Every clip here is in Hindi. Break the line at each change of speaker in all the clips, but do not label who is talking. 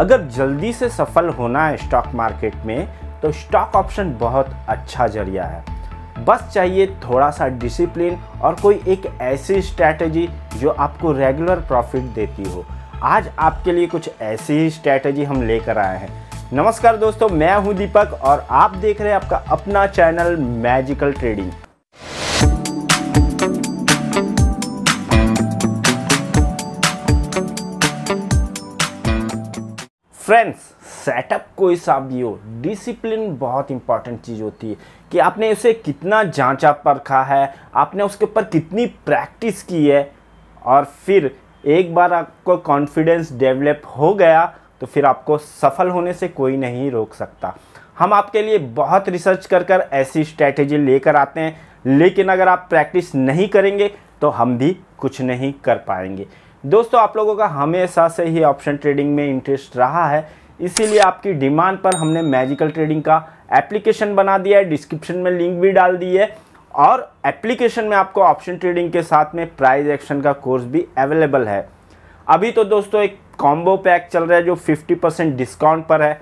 अगर जल्दी से सफल होना है स्टॉक मार्केट में तो स्टॉक ऑप्शन बहुत अच्छा जरिया है बस चाहिए थोड़ा सा डिसिप्लिन और कोई एक ऐसी स्ट्रैटेजी जो आपको रेगुलर प्रॉफिट देती हो आज आपके लिए कुछ ऐसी ही स्ट्रैटेजी हम लेकर आए हैं नमस्कार दोस्तों मैं हूं दीपक और आप देख रहे हैं आपका अपना channel magical trading friends setup कोई सा भी हो डिसिप्लिन बहुत इंपॉर्टेंट चीज़ होती है कि आपने उसे कितना जांचा परखा है आपने उसके ऊपर कितनी प्रैक्टिस की है और फिर एक बार आपको कॉन्फिडेंस डेवलप हो गया तो फिर आपको सफल होने से कोई नहीं रोक सकता हम आपके लिए बहुत रिसर्च कर कर ऐसी स्ट्रैटेजी लेकर आते हैं लेकिन अगर आप प्रैक्टिस नहीं करेंगे तो हम भी कुछ नहीं कर पाएंगे दोस्तों आप लोगों का हमेशा से ही ऑप्शन ट्रेडिंग में इंटरेस्ट रहा है इसीलिए आपकी डिमांड पर हमने मैजिकल ट्रेडिंग का एप्लीकेशन बना दिया है डिस्क्रिप्शन में लिंक भी डाल दी है और एप्लीकेशन में आपको ऑप्शन ट्रेडिंग के साथ में प्राइज एक्शन का कोर्स भी अवेलेबल है अभी तो दोस्तों एक कॉम्बो पैक चल रहा है जो 50 परसेंट डिस्काउंट पर है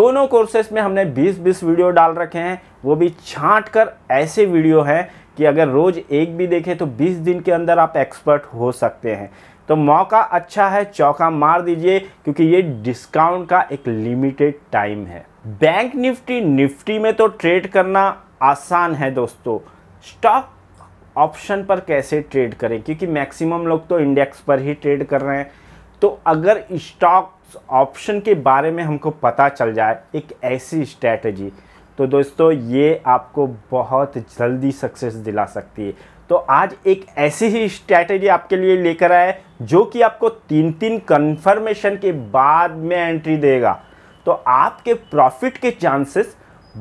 दोनों कोर्सेज में हमने 20-20 वीडियो डाल रखे हैं वो भी छांट कर ऐसे वीडियो हैं कि अगर रोज़ एक भी देखें तो 20 दिन के अंदर आप एक्सपर्ट हो सकते हैं तो मौका अच्छा है चौका मार दीजिए क्योंकि ये डिस्काउंट का एक लिमिटेड टाइम है बैंक निफ्टी निफ्टी में तो ट्रेड करना आसान है दोस्तों स्टॉक ऑप्शन पर कैसे ट्रेड करें क्योंकि मैक्सिमम लोग तो इंडेक्स पर ही ट्रेड कर रहे हैं तो अगर स्टॉक्स ऑप्शन के बारे में हमको पता चल जाए एक ऐसी स्ट्रैटेजी तो दोस्तों ये आपको बहुत जल्दी सक्सेस दिला सकती है तो आज एक ऐसी ही स्ट्रैटेजी आपके लिए लेकर आए जो कि आपको तीन तीन कंफर्मेशन के बाद में एंट्री देगा तो आपके प्रॉफिट के चांसेस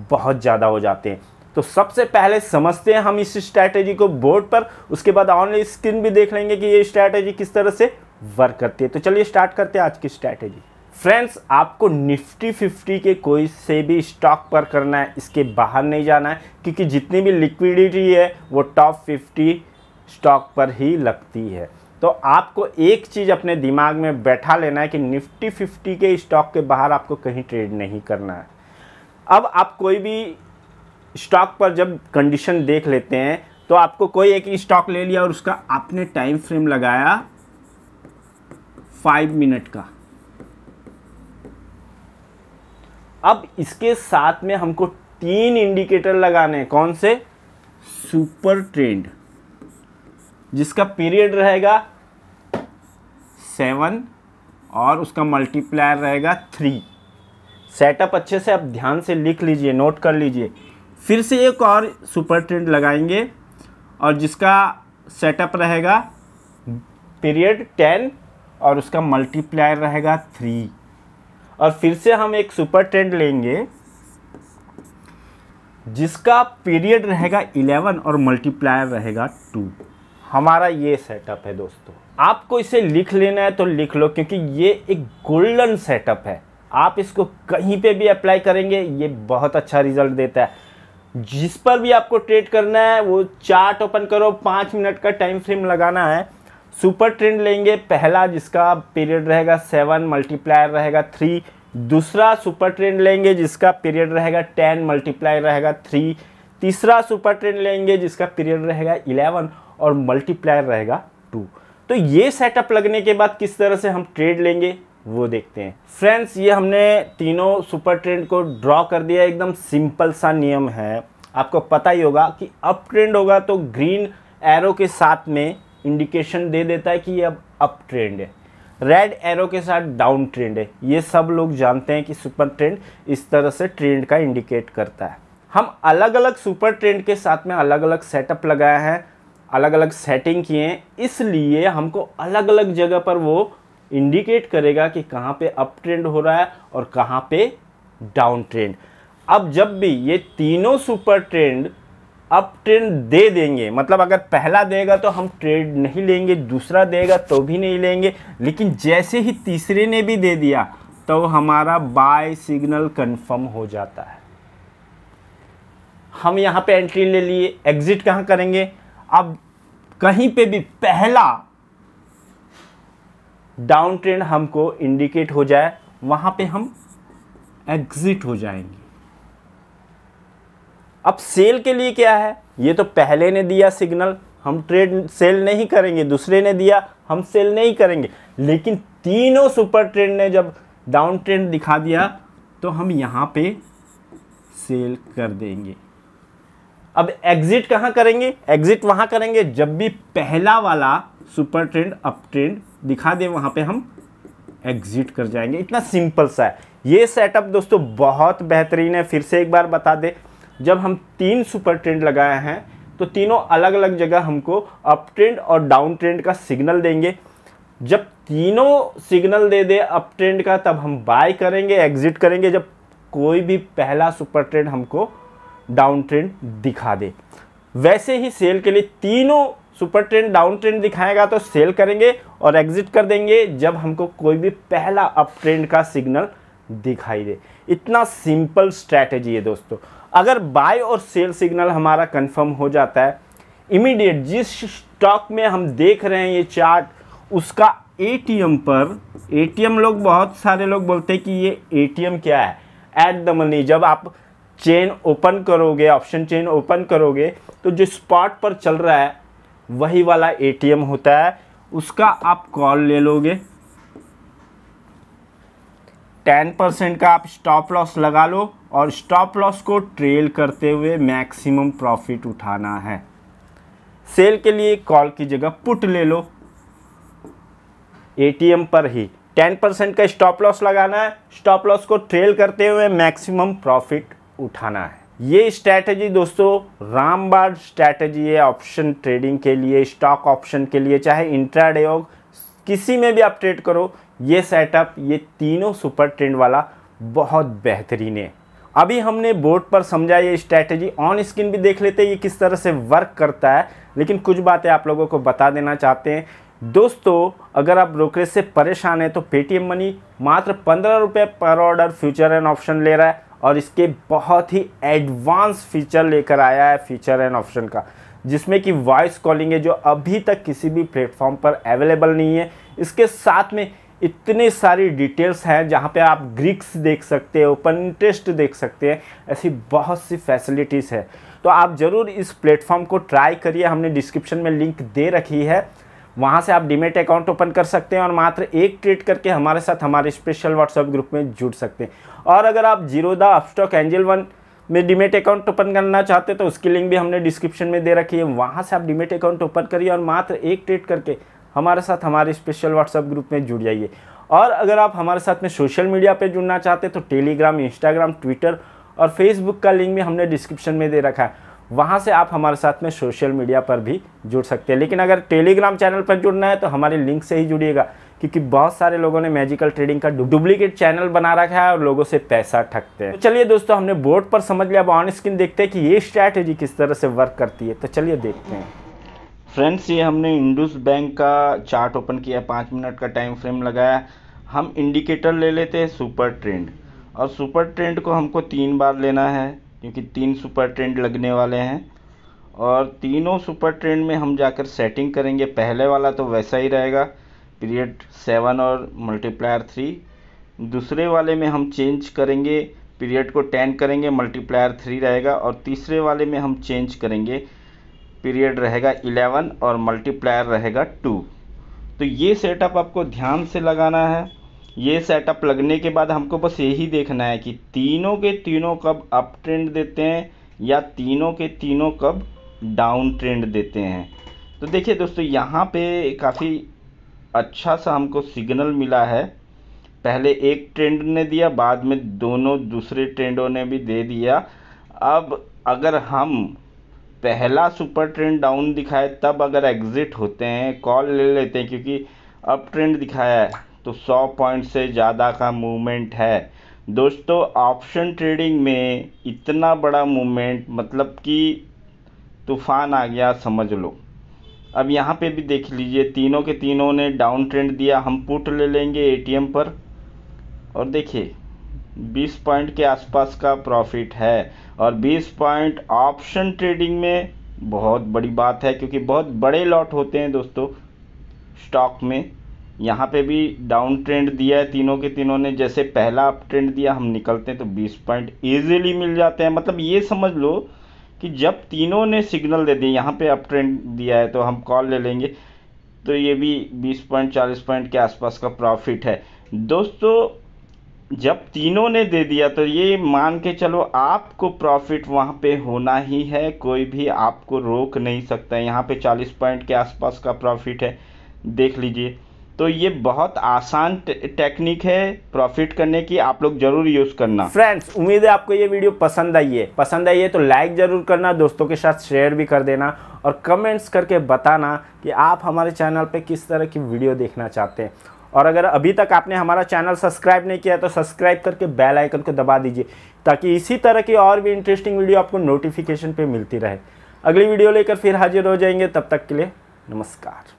बहुत ज़्यादा हो जाते हैं तो सबसे पहले समझते हैं हम इस स्ट्रैटेजी को बोर्ड पर उसके बाद ऑनलाइन स्क्रीन भी देख लेंगे कि ये स्ट्रैटेजी किस तरह से वर्क करती है तो चलिए स्टार्ट करते हैं आज की स्ट्रैटेजी फ्रेंड्स आपको निफ्टी फिफ्टी के कोई से भी स्टॉक पर करना है इसके बाहर नहीं जाना है क्योंकि जितनी भी लिक्विडिटी है वो टॉप फिफ्टी स्टॉक पर ही लगती है तो आपको एक चीज़ अपने दिमाग में बैठा लेना है कि निफ्टी फिफ्टी के स्टॉक के बाहर आपको कहीं ट्रेड नहीं करना है अब आप कोई भी स्टॉक पर जब कंडीशन देख लेते हैं तो आपको कोई एक स्टॉक ले लिया और उसका आपने टाइम फ्रेम लगाया फाइव मिनट का अब इसके साथ में हमको तीन इंडिकेटर लगाने कौन से सुपर ट्रेंड जिसका पीरियड रहेगा सेवन और उसका मल्टीप्लायर रहेगा थ्री सेटअप अच्छे से आप ध्यान से लिख लीजिए नोट कर लीजिए फिर से एक और सुपर ट्रेंड लगाएंगे और जिसका सेटअप रहेगा पीरियड टेन और उसका मल्टीप्लायर रहेगा थ्री और फिर से हम एक सुपर ट्रेंड लेंगे जिसका पीरियड रहेगा इलेवन और मल्टीप्लायर रहेगा टू हमारा ये सेटअप है दोस्तों आपको इसे लिख लेना है तो लिख लो क्योंकि ये एक गोल्डन सेटअप है आप इसको कहीं पे भी अप्लाई करेंगे ये बहुत अच्छा रिजल्ट देता है जिस पर भी आपको ट्रेड करना है वो चार्ट ओपन करो पाँच मिनट का टाइम फ्रेम लगाना है सुपर ट्रेंड लेंगे पहला जिसका पीरियड रहेगा सेवन मल्टीप्लायर रहेगा थ्री दूसरा सुपर ट्रेंड लेंगे जिसका पीरियड रहेगा टेन मल्टीप्लाई रहेगा थ्री तीसरा सुपर ट्रेंड लेंगे जिसका पीरियड रहेगा इलेवन और मल्टीप्लायर रहेगा टू तो ये सेटअप लगने के बाद किस तरह से हम ट्रेड लेंगे वो देखते हैं फ्रेंड्स ये हमने तीनों सुपर ट्रेंड को ड्रॉ कर दिया एकदम सिंपल सा नियम है आपको पता ही होगा कि अप ट्रेंड होगा तो ग्रीन एरो के साथ में इंडिकेशन दे देता है कि ये अब अप ट्रेंड है रेड एरो के साथ डाउन ट्रेंड है ये सब लोग जानते हैं कि सुपर ट्रेंड इस तरह से ट्रेंड का इंडिकेट करता है हम अलग अलग सुपर ट्रेंड के साथ में अलग अलग सेटअप लगाए हैं अलग अलग सेटिंग किए हैं इसलिए हमको अलग अलग जगह पर वो इंडिकेट करेगा कि कहाँ पे अप ट्रेंड हो रहा है और कहाँ पे डाउन ट्रेंड अब जब भी ये तीनों सुपर ट्रेंड अप ट्रेंड दे देंगे मतलब अगर पहला देगा तो हम ट्रेड नहीं लेंगे दूसरा देगा तो भी नहीं लेंगे लेकिन जैसे ही तीसरे ने भी दे दिया तो हमारा बाय सिग्नल कंफर्म हो जाता है हम यहाँ पे एंट्री ले लिए एग्जिट कहाँ करेंगे अब कहीं पे भी पहला डाउन ट्रेंड हमको इंडिकेट हो जाए वहाँ पे हम एग्ज़िट हो जाएंगे अब सेल के लिए क्या है ये तो पहले ने दिया सिग्नल हम ट्रेड सेल नहीं करेंगे दूसरे ने दिया हम सेल नहीं करेंगे लेकिन तीनों सुपर ट्रेंड ने जब डाउन ट्रेंड दिखा दिया तो हम यहाँ पे सेल कर देंगे अब एग्जिट कहाँ करेंगे एग्जिट वहाँ करेंगे जब भी पहला वाला सुपर ट्रेंड अप ट्रेंड दिखा दे वहाँ पे हम एग्जिट कर जाएंगे इतना सिंपल सा है ये सेटअप दोस्तों बहुत बेहतरीन है फिर से एक बार बता दें जब हम तीन सुपर ट्रेंड लगाए हैं तो तीनों अलग अलग जगह हमको अप ट्रेंड और डाउन ट्रेंड का सिग्नल देंगे जब तीनों सिग्नल दे दे अप ट्रेंड का तब हम बाय करेंगे एग्जिट करेंगे जब कोई भी पहला सुपर ट्रेंड हमको डाउन ट्रेंड दिखा दे वैसे ही सेल के लिए तीनों सुपर ट्रेंड डाउन ट्रेंड दिखाएगा तो सेल करेंगे और एग्जिट कर देंगे जब हमको कोई भी पहला अप ट्रेंड का सिग्नल दिखाई दे इतना सिंपल स्ट्रैटेजी है दोस्तों अगर बाय और सेल सिग्नल हमारा कंफर्म हो जाता है इमीडिएट जिस स्टॉक में हम देख रहे हैं ये चार्ट उसका एटीएम पर एटीएम लोग बहुत सारे लोग बोलते हैं कि ये एटीएम क्या है एट द मनी जब आप चेन ओपन करोगे ऑप्शन चेन ओपन करोगे तो जो स्पॉट पर चल रहा है वही वाला एटीएम होता है उसका आप कॉल ले लोगे टेन परसेंट का आप स्टॉप लॉस लगा लो और स्टॉप लॉस को ट्रेल करते हुए मैक्सिमम प्रॉफिट उठाना है सेल के लिए कॉल की जगह पुट ले लो एटीएम पर ही टेन परसेंट का स्टॉप लॉस लगाना है स्टॉप लॉस को ट्रेल करते हुए मैक्सिमम प्रॉफिट उठाना है ये स्ट्रैटेजी दोस्तों रामबार स्ट्रैटेजी है ऑप्शन ट्रेडिंग के लिए स्टॉक ऑप्शन के लिए चाहे इंट्राडे हो किसी में भी आप ट्रेड करो ये सेटअप ये तीनों सुपर ट्रेंड वाला बहुत बेहतरीन है अभी हमने बोर्ड पर समझा ये स्ट्रैटेजी ऑन स्क्रीन भी देख लेते हैं ये किस तरह से वर्क करता है लेकिन कुछ बातें आप लोगों को बता देना चाहते हैं दोस्तों अगर आप ब्रोकरेज से परेशान हैं तो पेटीएम मनी मात्र पंद्रह रुपये पर ऑर्डर फ्यूचर एंड ऑप्शन ले रहा है और इसके बहुत ही एडवांस फीचर लेकर आया है फीचर एंड ऑप्शन का जिसमें कि वॉइस कॉलिंग है जो अभी तक किसी भी प्लेटफॉर्म पर अवेलेबल नहीं है इसके साथ में इतने सारी डिटेल्स हैं जहाँ पे आप ग्रीक्स देख सकते हैं ओपन इंटरेस्ट देख सकते हैं ऐसी बहुत सी फैसिलिटीज़ है तो आप ज़रूर इस प्लेटफॉर्म को ट्राई करिए हमने डिस्क्रिप्शन में लिंक दे रखी है वहाँ से आप डीमेट अकाउंट ओपन कर सकते हैं और मात्र एक ट्रेड करके हमारे साथ हमारे स्पेशल व्हाट्सएप ग्रुप में जुड़ सकते हैं और अगर आप जीरोदा अपस्टॉक एंजल वन में डीमेट अकाउंट ओपन करना चाहते हैं तो उसकी लिंक भी हमने डिस्क्रिप्शन में दे रखी है वहाँ से आप डीमेट अकाउंट ओपन करिए और मात्र एक ट्रेड करके हमारे साथ हमारे स्पेशल व्हाट्सएप ग्रुप में जुड़ जाइए और अगर आप हमारे साथ में सोशल मीडिया पर जुड़ना चाहते हैं तो टेलीग्राम इंस्टाग्राम ट्विटर और फेसबुक का लिंक भी हमने डिस्क्रिप्शन में दे रखा है वहाँ से आप हमारे साथ में सोशल मीडिया पर भी जुड़ सकते हैं लेकिन अगर टेलीग्राम चैनल पर जुड़ना है तो हमारे लिंक से ही जुड़िएगा क्योंकि बहुत सारे लोगों ने मैजिकल ट्रेडिंग का डुप्लीकेट चैनल बना रखा है और लोगों से पैसा ठगते हैं तो चलिए दोस्तों हमने बोर्ड पर समझ लिया अब ऑन स्क्रीन देखते हैं कि ये स्ट्रैटेजी किस तरह से वर्क करती है तो चलिए देखते हैं फ्रेंड्स ये हमने इंडस बैंक का चार्ट ओपन किया पाँच मिनट का टाइम फ्रेम लगाया हम इंडिकेटर ले लेते हैं सुपर ट्रेंड और सुपर ट्रेंड को हमको तीन बार लेना है क्योंकि तीन सुपर ट्रेंड लगने वाले हैं और तीनों सुपर ट्रेंड में हम जाकर सेटिंग करेंगे पहले वाला तो वैसा ही रहेगा पीरियड सेवन और मल्टीप्लायर थ्री दूसरे वाले में हम चेंज करेंगे पीरियड को टेन करेंगे मल्टीप्लायर थ्री रहेगा और तीसरे वाले में हम चेंज करेंगे पीरियड रहेगा इलेवन और मल्टीप्लायर रहेगा टू तो ये सेटअप आपको ध्यान से लगाना है ये सेटअप लगने के बाद हमको बस यही देखना है कि तीनों के तीनों कब अप ट्रेंड देते हैं या तीनों के तीनों कब डाउन ट्रेंड देते हैं तो देखिए दोस्तों यहाँ पे काफ़ी अच्छा सा हमको सिग्नल मिला है पहले एक ट्रेंड ने दिया बाद में दोनों दूसरे ट्रेंडों ने भी दे दिया अब अगर हम पहला सुपर ट्रेंड डाउन दिखाए तब अगर एग्ज़िट होते हैं कॉल ले लेते हैं क्योंकि अप ट्रेंड दिखाया है तो 100 पॉइंट से ज़्यादा का मूवमेंट है दोस्तों ऑप्शन ट्रेडिंग में इतना बड़ा मूवमेंट मतलब कि तूफान आ गया समझ लो अब यहाँ पे भी देख लीजिए तीनों के तीनों ने डाउन ट्रेंड दिया हम पुट ले लेंगे एटीएम पर और देखिए 20 पॉइंट के आसपास का प्रॉफिट है और 20 पॉइंट ऑप्शन ट्रेडिंग में बहुत बड़ी बात है क्योंकि बहुत बड़े लॉट होते हैं दोस्तों स्टॉक में यहाँ पे भी डाउन ट्रेंड दिया है तीनों के तीनों ने जैसे पहला अप ट्रेंड दिया हम निकलते हैं तो 20 पॉइंट ईजिली मिल जाते हैं मतलब ये समझ लो कि जब तीनों ने सिग्नल दे दिए यहाँ पे अप ट्रेंड दिया है तो हम कॉल ले लेंगे तो ये भी 20 पॉइंट 40 पॉइंट के आसपास का प्रॉफिट है दोस्तों जब तीनों ने दे दिया तो ये मान के चलो आपको प्रॉफिट वहाँ पे होना ही है कोई भी आपको रोक नहीं सकता यहाँ पे 40 पॉइंट के आसपास का प्रॉफिट है देख लीजिए तो ये बहुत आसान टेक्निक है प्रॉफिट करने की आप लोग जरूर यूज करना फ्रेंड्स उम्मीद है आपको ये वीडियो पसंद आई है पसंद आई है तो लाइक जरूर करना दोस्तों के साथ शेयर भी कर देना और कमेंट्स करके बताना कि आप हमारे चैनल पे किस तरह की वीडियो देखना चाहते हैं और अगर अभी तक आपने हमारा चैनल सब्सक्राइब नहीं किया तो सब्सक्राइब करके बेल आइकन को दबा दीजिए ताकि इसी तरह की और भी इंटरेस्टिंग वीडियो आपको नोटिफिकेशन पे मिलती रहे अगली वीडियो लेकर फिर हाजिर हो जाएंगे तब तक के लिए नमस्कार